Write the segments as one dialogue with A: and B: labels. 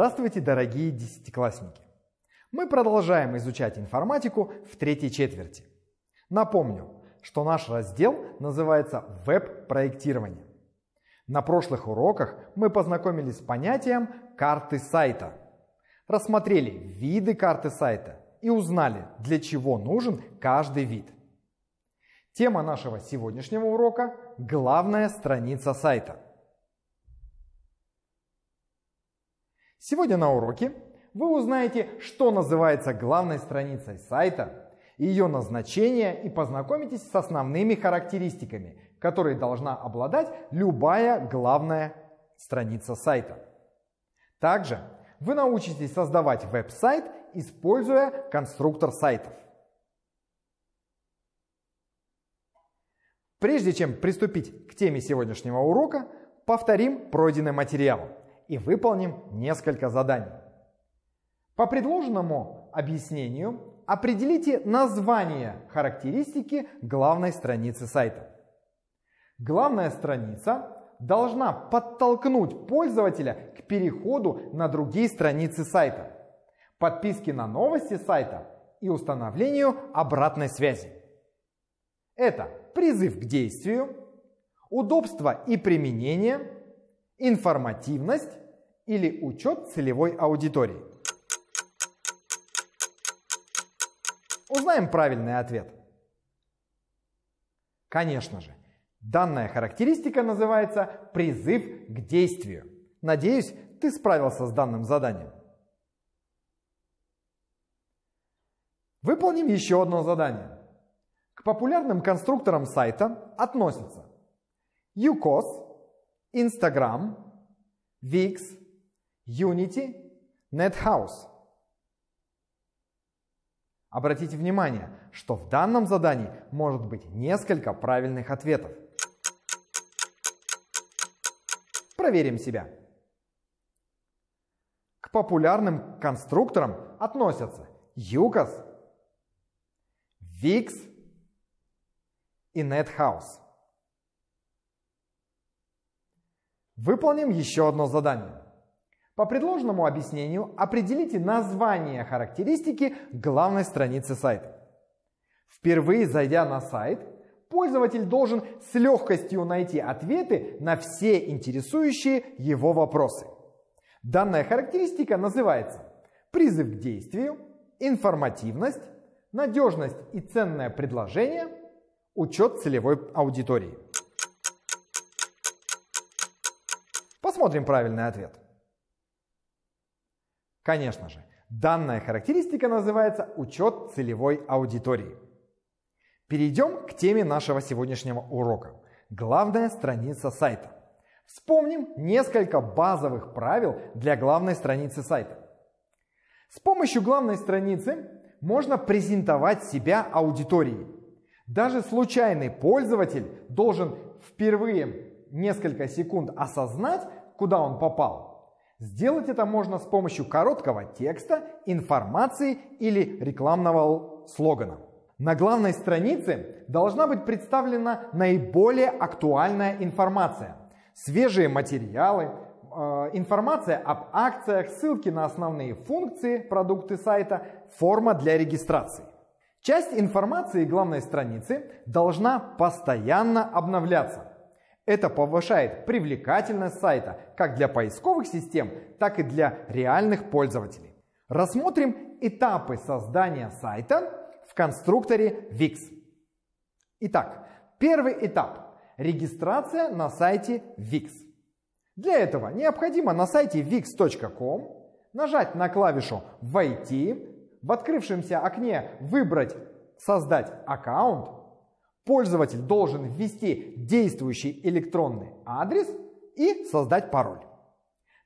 A: Здравствуйте, дорогие десятиклассники! Мы продолжаем изучать информатику в третьей четверти. Напомню, что наш раздел называется «Веб-проектирование». На прошлых уроках мы познакомились с понятием «карты сайта», рассмотрели виды карты сайта и узнали, для чего нужен каждый вид. Тема нашего сегодняшнего урока – главная страница сайта – Сегодня на уроке вы узнаете, что называется главной страницей сайта, ее назначение и познакомитесь с основными характеристиками, которые должна обладать любая главная страница сайта. Также вы научитесь создавать веб-сайт, используя конструктор сайтов. Прежде чем приступить к теме сегодняшнего урока, повторим пройденный материал и выполним несколько заданий. По предложенному объяснению определите название характеристики главной страницы сайта. Главная страница должна подтолкнуть пользователя к переходу на другие страницы сайта, подписке на новости сайта и установлению обратной связи. Это призыв к действию, удобство и применение, информативность, или учет целевой аудитории? Узнаем правильный ответ. Конечно же, данная характеристика называется «призыв к действию». Надеюсь, ты справился с данным заданием. Выполним еще одно задание. К популярным конструкторам сайта относятся Ucos, Instagram, Wix, Unity, NetHouse. Обратите внимание, что в данном задании может быть несколько правильных ответов. Проверим себя. К популярным конструкторам относятся UCAS, VIX и NetHouse. Выполним еще одно задание. По предложенному объяснению определите название характеристики главной страницы сайта. Впервые зайдя на сайт, пользователь должен с легкостью найти ответы на все интересующие его вопросы. Данная характеристика называется призыв к действию, информативность, надежность и ценное предложение, учет целевой аудитории. Посмотрим правильный ответ. Конечно же, данная характеристика называется «Учет целевой аудитории». Перейдем к теме нашего сегодняшнего урока. Главная страница сайта. Вспомним несколько базовых правил для главной страницы сайта. С помощью главной страницы можно презентовать себя аудитории. Даже случайный пользователь должен впервые несколько секунд осознать, куда он попал – Сделать это можно с помощью короткого текста, информации или рекламного слогана. На главной странице должна быть представлена наиболее актуальная информация. Свежие материалы, э, информация об акциях, ссылки на основные функции, продукты сайта, форма для регистрации. Часть информации главной страницы должна постоянно обновляться. Это повышает привлекательность сайта как для поисковых систем, так и для реальных пользователей. Рассмотрим этапы создания сайта в конструкторе Wix. Итак, первый этап – регистрация на сайте Wix. Для этого необходимо на сайте wix.com нажать на клавишу «Войти», в открывшемся окне выбрать «Создать аккаунт», Пользователь должен ввести действующий электронный адрес и создать пароль.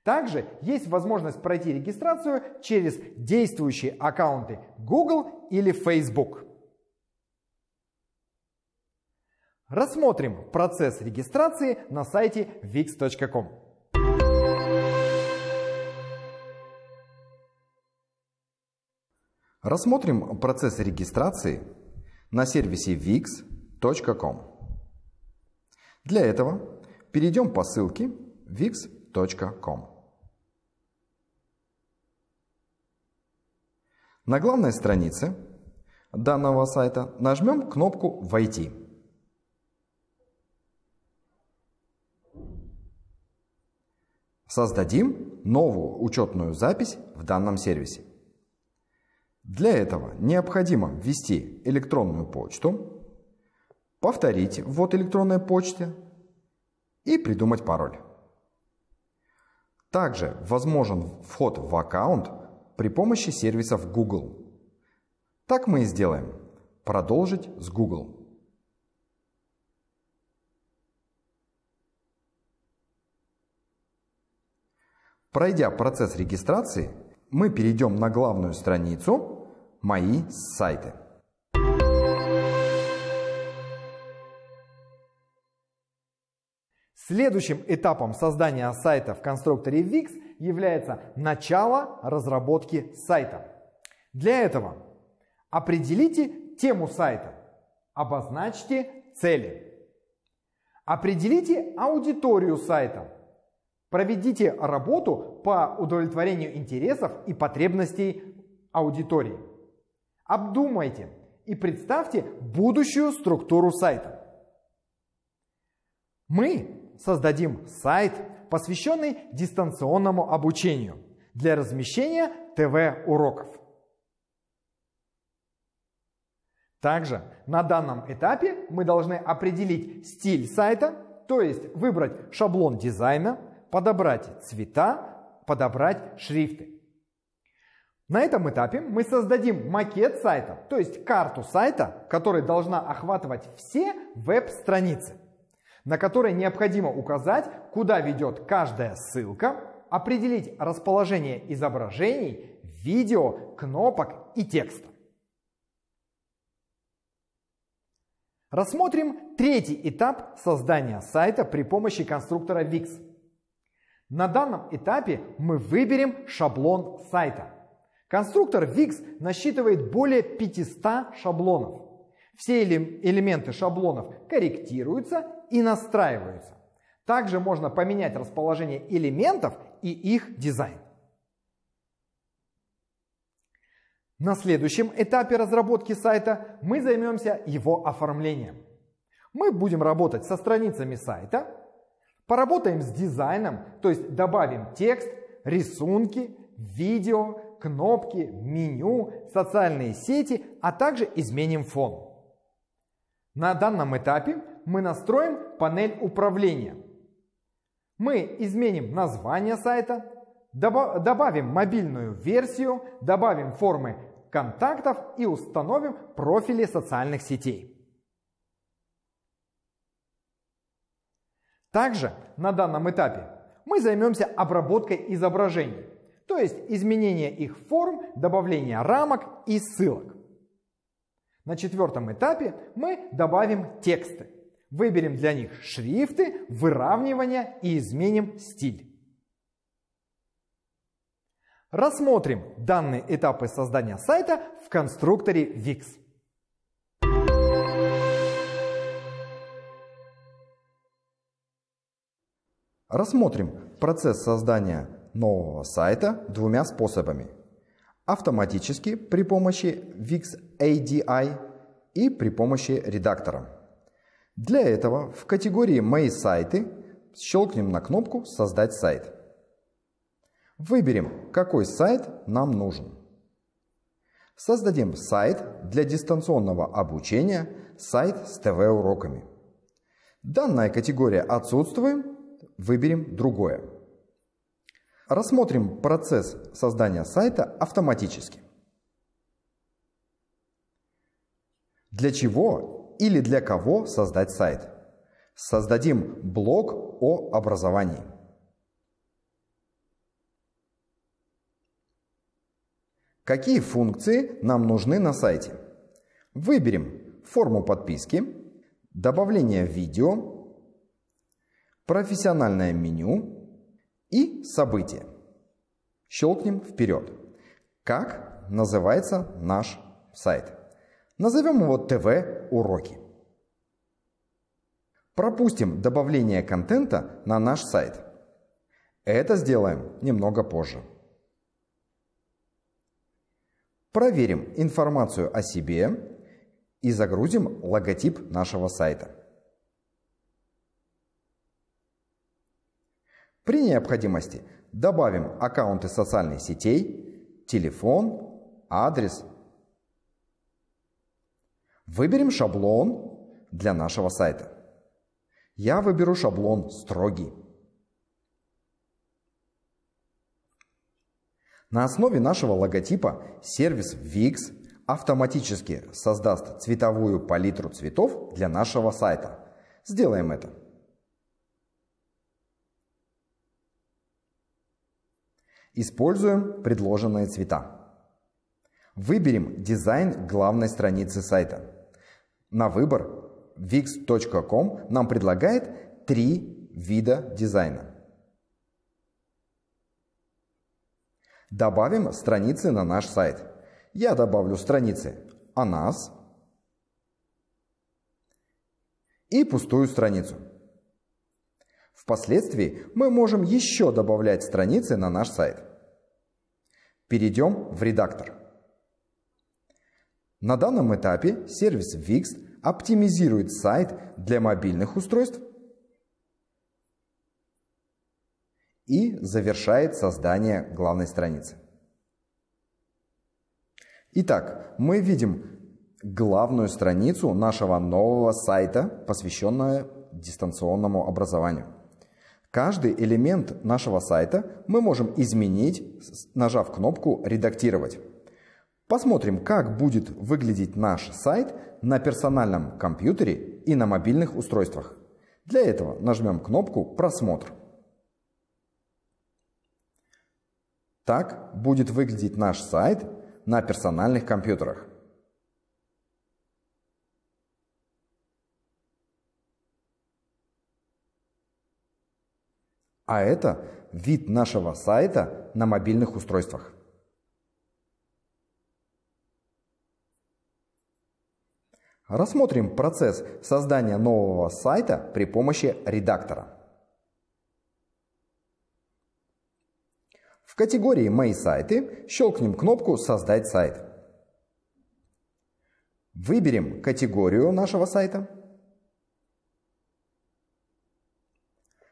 A: Также есть возможность пройти регистрацию через действующие аккаунты Google или Facebook. Рассмотрим процесс регистрации на сайте Vix.com. Рассмотрим процесс регистрации на сервисе Vix wix.com. Для этого перейдем по ссылке wix.com. На главной странице данного сайта нажмем кнопку «Войти». Создадим новую учетную запись в данном сервисе. Для этого необходимо ввести электронную почту повторить ввод электронной почты и придумать пароль. Также возможен вход в аккаунт при помощи сервисов Google. Так мы и сделаем. Продолжить с Google. Пройдя процесс регистрации, мы перейдем на главную страницу «Мои сайты». Следующим этапом создания сайта в конструкторе Wix является начало разработки сайта. Для этого определите тему сайта, обозначьте цели, определите аудиторию сайта, проведите работу по удовлетворению интересов и потребностей аудитории. Обдумайте и представьте будущую структуру сайта. Мы создадим сайт, посвященный дистанционному обучению для размещения ТВ-уроков. Также на данном этапе мы должны определить стиль сайта, то есть выбрать шаблон дизайна, подобрать цвета, подобрать шрифты. На этом этапе мы создадим макет сайта, то есть карту сайта, которая должна охватывать все веб-страницы на которой необходимо указать, куда ведет каждая ссылка, определить расположение изображений, видео, кнопок и текста. Рассмотрим третий этап создания сайта при помощи конструктора Wix. На данном этапе мы выберем шаблон сайта. Конструктор Wix насчитывает более 500 шаблонов. Все элементы шаблонов корректируются и настраиваются. Также можно поменять расположение элементов и их дизайн. На следующем этапе разработки сайта мы займемся его оформлением. Мы будем работать со страницами сайта, поработаем с дизайном, то есть добавим текст, рисунки, видео, кнопки, меню, социальные сети, а также изменим фон. На данном этапе мы настроим панель управления. Мы изменим название сайта, добавим мобильную версию, добавим формы контактов и установим профили социальных сетей. Также на данном этапе мы займемся обработкой изображений, то есть изменение их форм, добавление рамок и ссылок. На четвертом этапе мы добавим тексты. Выберем для них шрифты, выравнивание и изменим стиль. Рассмотрим данные этапы создания сайта в конструкторе Wix. Рассмотрим процесс создания нового сайта двумя способами. Автоматически при помощи Wix ADI и при помощи редактора. Для этого в категории «Мои сайты» щелкнем на кнопку «Создать сайт». Выберем, какой сайт нам нужен. Создадим сайт для дистанционного обучения, сайт с ТВ-уроками. Данная категория отсутствует, выберем другое. Рассмотрим процесс создания сайта автоматически. Для чего или для кого создать сайт. Создадим блог о образовании. Какие функции нам нужны на сайте? Выберем форму подписки, добавление видео, профессиональное меню и события. Щелкнем вперед. Как называется наш сайт? Назовем его ТВ-уроки. Пропустим добавление контента на наш сайт. Это сделаем немного позже. Проверим информацию о себе и загрузим логотип нашего сайта. При необходимости добавим аккаунты социальных сетей, телефон, адрес Выберем шаблон для нашего сайта. Я выберу шаблон «Строгий». На основе нашего логотипа сервис VIX автоматически создаст цветовую палитру цветов для нашего сайта. Сделаем это. Используем предложенные цвета. Выберем дизайн главной страницы сайта на выбор wix.com нам предлагает три вида дизайна. Добавим страницы на наш сайт. Я добавлю страницы «О нас» и пустую страницу. Впоследствии мы можем еще добавлять страницы на наш сайт. Перейдем в редактор. На данном этапе сервис Vixt оптимизирует сайт для мобильных устройств и завершает создание главной страницы. Итак, мы видим главную страницу нашего нового сайта, посвященного дистанционному образованию. Каждый элемент нашего сайта мы можем изменить, нажав кнопку «Редактировать». Посмотрим, как будет выглядеть наш сайт на персональном компьютере и на мобильных устройствах. Для этого нажмем кнопку «Просмотр». Так будет выглядеть наш сайт на персональных компьютерах. А это вид нашего сайта на мобильных устройствах. Рассмотрим процесс создания нового сайта при помощи редактора. В категории «Мои сайты» щелкнем кнопку «Создать сайт». Выберем категорию нашего сайта.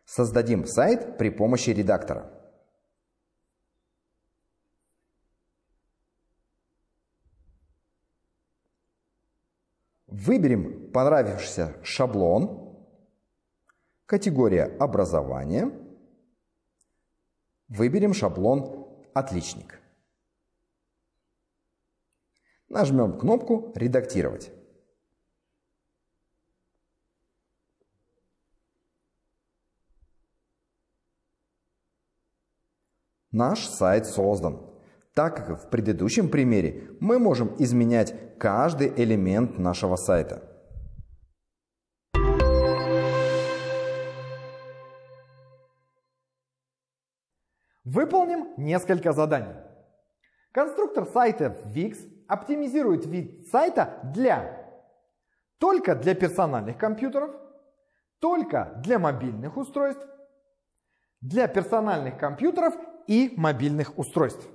A: Создадим сайт при помощи редактора. Выберем понравившийся шаблон. Категория «Образование». Выберем шаблон «Отличник». Нажмем кнопку «Редактировать». Наш сайт создан так как в предыдущем примере мы можем изменять каждый элемент нашего сайта. Выполним несколько заданий. Конструктор сайта Wix оптимизирует вид сайта для только для персональных компьютеров, только для мобильных устройств, для персональных компьютеров и мобильных устройств.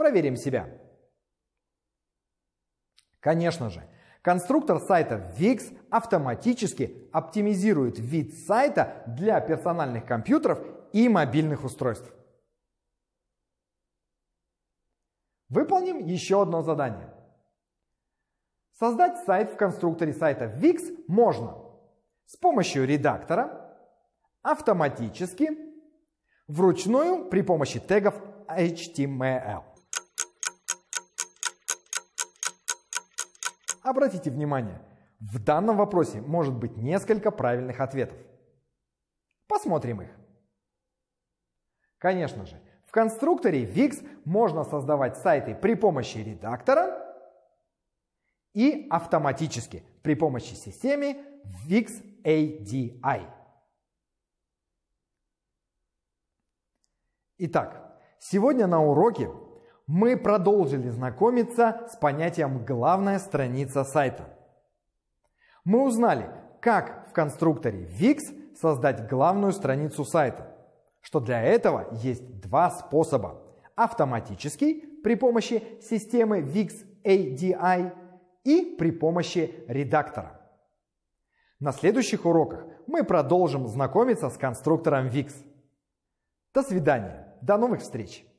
A: Проверим себя. Конечно же, конструктор сайта VIX автоматически оптимизирует вид сайта для персональных компьютеров и мобильных устройств. Выполним еще одно задание. Создать сайт в конструкторе сайта VIX можно с помощью редактора, автоматически, вручную при помощи тегов HTML. Обратите внимание, в данном вопросе может быть несколько правильных ответов. Посмотрим их. Конечно же, в конструкторе Wix можно создавать сайты при помощи редактора и автоматически при помощи системы Wix ADI. Итак, сегодня на уроке мы продолжили знакомиться с понятием «главная страница сайта». Мы узнали, как в конструкторе Wix создать главную страницу сайта, что для этого есть два способа. Автоматический при помощи системы Wix ADI и при помощи редактора. На следующих уроках мы продолжим знакомиться с конструктором Wix. До свидания, до новых встреч!